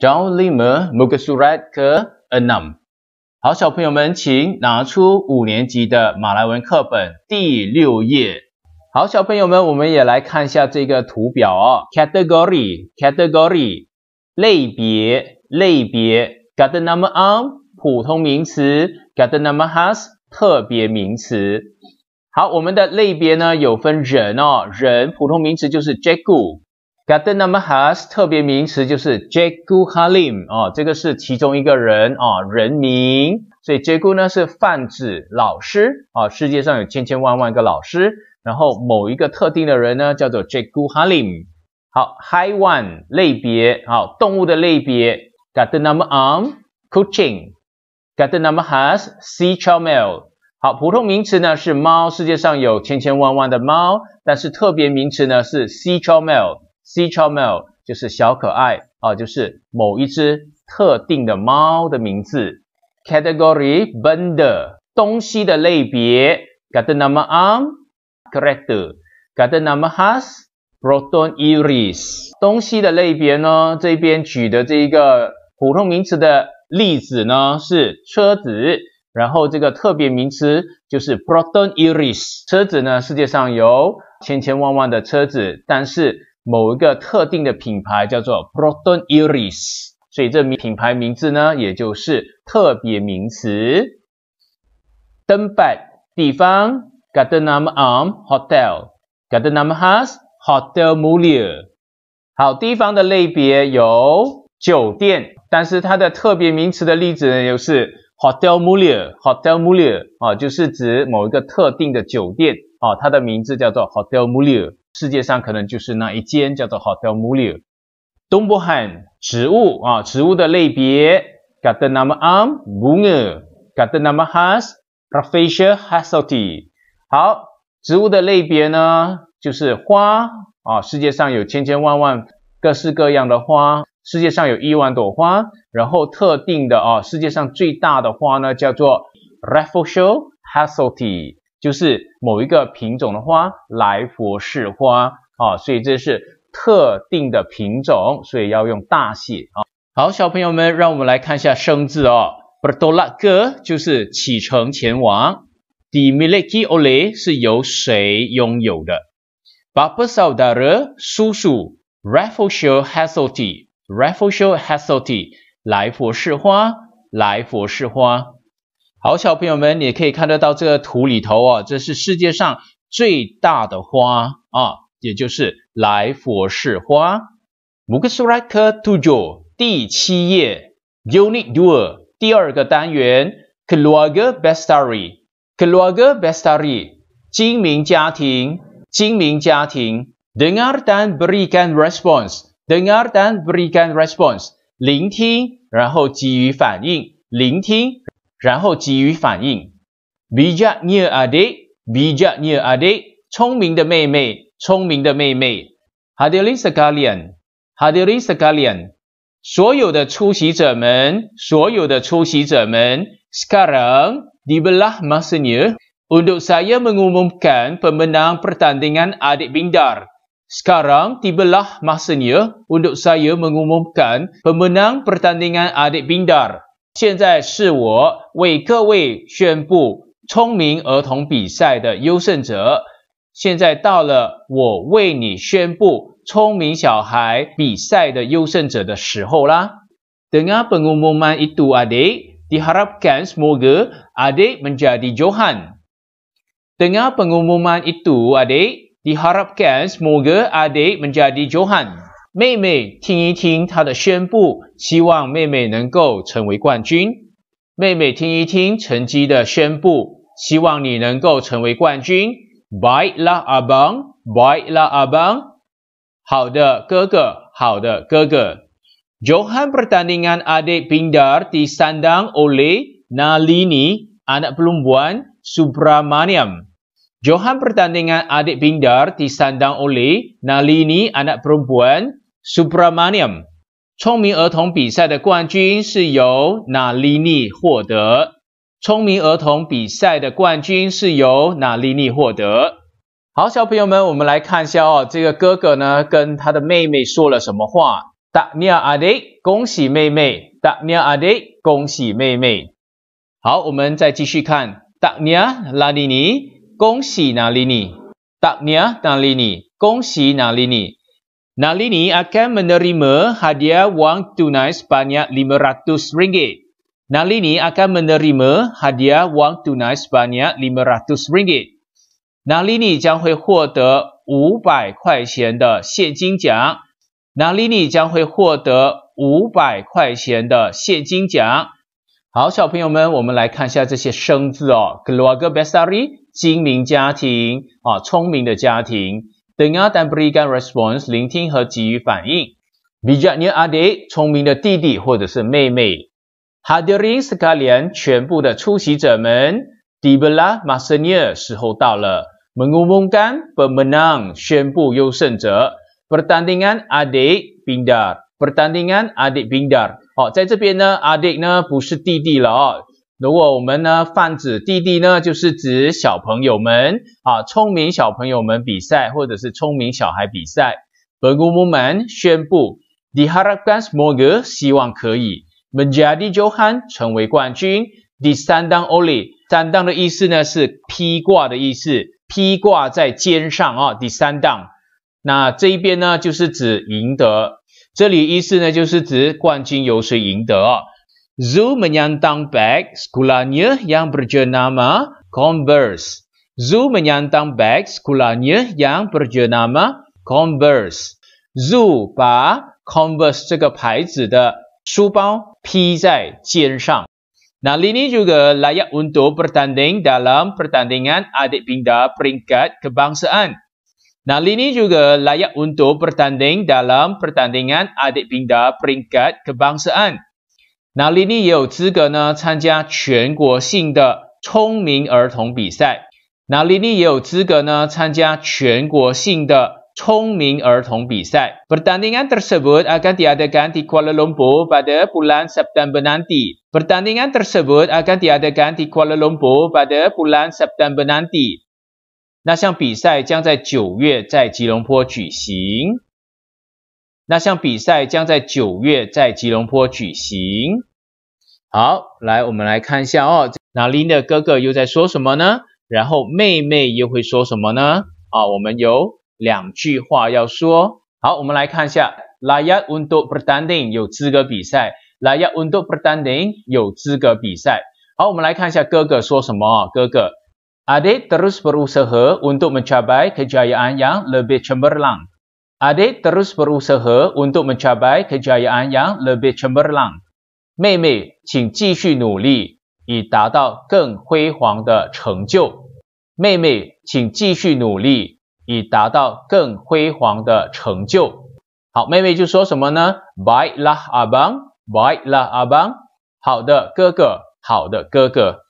John Limmer, Mukhsuratka, Anam。好，小朋友们，请拿出五年级的马来文课本第六页。好，小朋友们，我们也来看一下这个图表啊。Category, Category，类别，类别。Got the number on，普通名词。Got the number has，特别名词。好，我们的类别呢，有分人啊，人，普通名词就是 Jago。Got t e number has 特别名词就是 Jacob Halim 哦，这个是其中一个人啊，人名。所以 Jacob 呢是泛指老师啊，世界上有千千万万个老师，然后某一个特定的人呢叫做 Jacob Halim。好，High One 类别，好，动物的类别。Got t e n u m b e a m coaching。Got t e n u m b has Si Chau Mel。好，普通名词呢是猫，世界上有千千万万的猫，但是特别名词呢是 Si Chau Mel。s c h o Mel 就是小可爱啊，就是某一只特定的猫的名字。Category Bender 东西的类别。g o t d e n u m b e r ang c o r r e c t e r g t d u n u m b e r has proton e r i s 东西的类别呢？这边举的这一个普通名词的例子呢是车子，然后这个特别名词就是 proton e r i s 车子呢，世界上有千千万万的车子，但是某一个特定的品牌叫做 Proton Iris，所以这名品牌名字呢，也就是特别名词。Tempat 地方 g a t e r nama arm h o t e l g a t e r nama hus hotel Mulya。好，地方的类别有酒店，但是它的特别名词的例子呢，就是 hotel Mulya，hotel Mulya，啊，就是指某一个特定的酒店，啊，它的名字叫做 hotel Mulya。世界上可能就是那一间叫做 Hotel m u l i e l 东伯汉植物啊，植物的类别。Got the nama arm, guna. Got the nama has, Rafisha h a s a l t y 好，植物的类别呢，就是花啊。世界上有千千万万各式各样的花，世界上有亿万朵花。然后特定的啊，世界上最大的花呢，叫做 r a f i s i a h a s a l t y 就是某一个品种的花，来佛士花啊，所以这是特定的品种，所以要用大写啊。好，小朋友们，让我们来看一下生字哦。布拉多拉哥就是启程前往。i m 迪米雷基奥雷是由谁拥有的？b a 巴布少达尔叔叔。r a f f l e s h i e h a s t e r t y r a f f l e s h i e h a s t e r t y 来佛士花，来佛士花。好，小朋友们也可以看得到这个图里头哦，这是世界上最大的花啊，也就是来佛士花。Mukhsarak t u j o 第七页，Unit Two 第二个单元。Keluarga Bestari Keluarga Bestari 精明家庭，精明家庭。Dengar dan berikan respons Dengar dan berikan respons 聆听，然后给予反应，聆听。然后给予反应。Bijaknya adik, bijaknya adik，聪明的妹妹，聪明的妹妹。Hadirin sekalian, hadirin sekalian，所有的出席者们，所有的出席者们，sekarang di belah masanya untuk saya mengumumkan pemenang pertandingan adik bindar。Sekarang tibalah masanya untuk saya mengumumkan pemenang pertandingan adik bintar. 现在是我为各位宣布聪明儿童比赛的优胜者。现在到了我为你宣布聪明小孩比赛的优胜者的时候啦。t e n g a n pengumuman itu ada diharapkan semoga ada menjadi Johan. Tengah pengumuman itu ada diharapkan semoga ada menjadi Johan. 妹妹听一听他的宣布，希望妹妹能够成为冠军。妹妹听一听成绩的宣布，希望你能够成为冠军。By la abang, by la abang。好的，哥哥，好的，哥哥。Johan pertandingan adik b i n d a r di sandang oleh Nalini anak perempuan Subramaniam. Johan pertandingan adik b i n d a r di sandang oleh Nalini anak perempuan。s u p r a m a n i u m 聪明儿童比赛的冠军是由 Nalini 获得。聪明儿童比赛的冠军是由 Nalini 获得。好，小朋友们，我们来看一下哦，这个哥哥呢跟他的妹妹说了什么话？i 尼亚阿 e 恭喜妹妹。i 尼亚阿 e 恭喜妹妹。好，我们再继续看。达尼亚拉 n 尼，恭喜纳莉尼。达尼亚纳 n i 恭喜纳莉尼。Nalini akan menerima hadiah wang tunai sebanyak lima ratus ringgit。娜莉尼 akan menerima hadiah wang tunai sebanyak lima ratus ringgit。娜莉尼将会获得五百块钱的现金奖。Nalini 将会获得五百块钱的现金奖。好，小朋友们，我们来看一下这些生字哦。g l a r i a b e s a r i 精明家庭，啊，聪明的家庭。dengar dan berikan respons, lintin dan beri jawapan. Bijaknya adik, cerminya didi, atau si mei Hadirin sekalian, semua pendengar, tibalah masanya, waktu datang. Mengumumkan pemenang, mengumumkan pemenang, pertandingan adik bindar, pertandingan adik bindar. Oh, di sini adik bukan adik, 如果我们呢泛指弟弟呢，就是指小朋友们啊，聪明小朋友们比赛，或者是聪明小孩比赛。Bengumu men 宣布，Diharapkan smoge 希望可以 menjadi Johan 成为冠军。第三档 n oli，三档的意思呢是披挂的意思，披挂在肩上啊，第三档。那这一边呢就是指赢得，这里意思呢就是指冠军由谁赢得啊。Zu menyantang beg sekolahnya yang berjenama Converse. Zu menyantang beg sekolahnya yang berjenama Converse. Zhu ba Converse 这个牌子的书包披在肩上。Nah, ini juga layak untuk bertanding dalam pertandingan adik bingda peringkat kebangsaan. Nah, ini juga layak untuk bertanding dalam pertandingan adik bingda peringkat kebangsaan. 那 Lily 也有资格呢参加全国性的聪明儿童比赛。那 Lily 也有资格呢参加全国性的聪明儿童比赛。Perbandingan tersebut akan diadakan di Kuala Lumpur pada bulan September nanti. Perbandingan tersebut akan diadakan di Kuala Lumpur pada bulan September nanti。那项比赛将在九月在吉隆坡举行。那像比赛将在九月在吉隆坡举行。好，来我们来看一下哦，那林的哥哥又在说什么呢？然后妹妹又会说什么呢？啊，我们有两句话要说。好，我们来看一下，Layak untuk berunding 有资格比赛，Layak untuk berunding 有资格比赛。好，我们来看一下哥哥说什么，啊、哥哥，Adik terus berusaha untuk mencapai kejayaan yang lebih cemerlang。Adik terus berusaha untuk mencapai kejayaan yang lebih cemerlang. Meme, cing ji xu nu li, yi da dao geng hui huang de cheng jiu. Meme, cing ji xu nu li, yi da dao geng hui huang de cheng jiu. 好，妹妹就说什么呢？Baiklah abang, baiklah abang，好的哥哥，好的哥哥。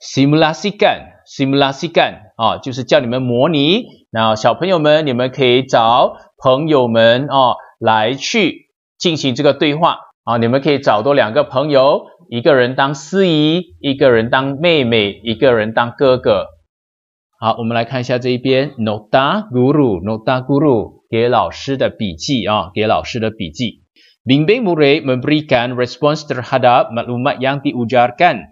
Simulasikan, simulasikan，啊，就是叫你们模拟 ha, 那小朋友们，你们可以找朋友们哦，来去进行这个对话啊！你们可以找多两个朋友，一个人当司仪，一个人当妹妹，一个人当哥哥。好，我们来看一下这一边，Nota Guru，Nota Guru 给老师的笔记啊，给老师的笔记。b i m b i n g mula memberikan respons terhadap maklumat yang diujarkan.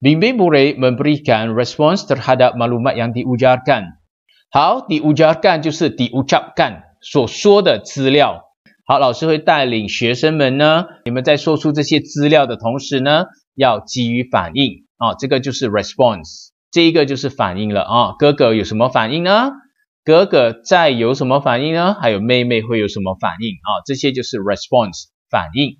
b i n b i n g mula memberikan respons terhadap maklumat yang diujarkan. 好，第五家干就是第五家干所说的资料。好，老师会带领学生们呢。你们在说出这些资料的同时呢，要给予反应啊，这个就是 response，这一个就是反应了啊。哥哥有什么反应呢？哥哥在有什么反应呢？还有妹妹会有什么反应啊？这些就是 response 反应。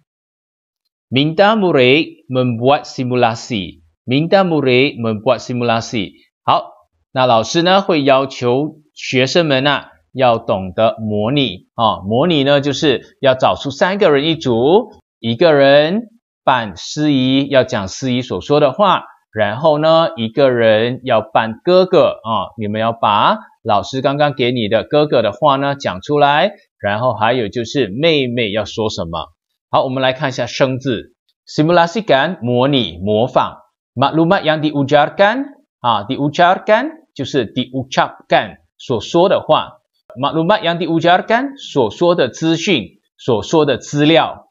Minda muri membuat simulasi，Minda muri membuat simulasi。好。那老师呢会要求学生们呢要懂得模拟啊，模拟呢就是要找出三个人一组，一个人扮司仪，要讲司仪所说的话，然后呢一个人要扮哥哥啊，你们要把老师刚刚给你的哥哥的话呢讲出来，然后还有就是妹妹要说什么。好，我们来看一下生字，simulasi kan 模拟模仿，maklumat yang d i u j a r k a n 啊，the Uchargan 就是 the Uchargan 所说的话，马鲁马扬的 Uchargan 所说的资讯、所说的资料，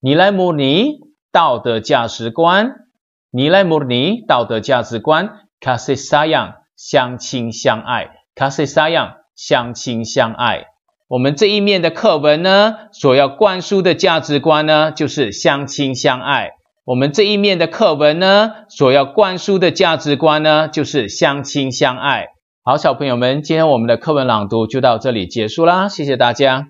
尼莱摩尼道德价值观，尼莱摩尼道德价值观，kasay sayang 相亲相爱，kasay sayang 相亲相爱。我们这一面的课文呢，所要灌输的价值观呢，就是相亲相爱。我们这一面的课文呢，所要灌输的价值观呢，就是相亲相爱。好，小朋友们，今天我们的课文朗读就到这里结束啦，谢谢大家。